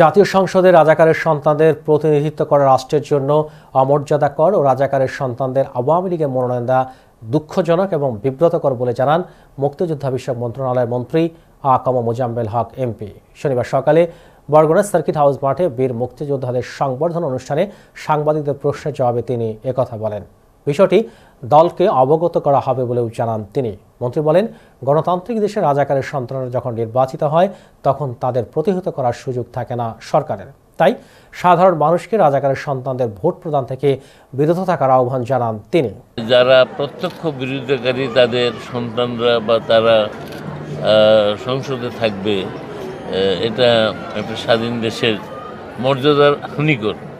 জাতীয় সংসদে রাজাকারের সন্তানদের প্রতিনিধিত্ব করা রাষ্ট্রের জন্য অমর্যাদাকর ও রাজাকারের সন্তানদের আওয়ামী লীগের মনোনয়ন দেওয়া দুঃখজনক এবং বিব্রতকর বলে জানান মুক্তিযোদ্ধা বিষয়ক মন্ত্রণালয়ের মন্ত্রী আকাম মোজাম্বেল হক এমপি শনিবার সকালে বরগুনা সার্কিট হাউস মাঠে বীর মুক্তিযোদ্ধাদের সংবর্ধনা অনুষ্ঠানে সাংবাদিকদের প্রশ্নের জবাবে তিনি একথা বলেন বিষয়টি দলকে অবগত করা হবে বলেও জানান তিনি মন্ত্রী বলেন গণতান্ত্রিক দেশে রাজাকারের সন্তানরা যখন নির্বাচিত হয় তখন তাদের প্রতিহত করার সুযোগ থাকে না সরকারের তাই সাধারণ মানুষকে রাজাকারের সন্তানদের ভোট প্রদান থেকে বিরত থাকার আহ্বান জানান তিনি যারা প্রত্যক্ষ বিরোধিতাকারী তাদের সন্তানরা বা তারা সংসদে থাকবে এটা একটা স্বাধীন দেশের মর্যাদার হানিকর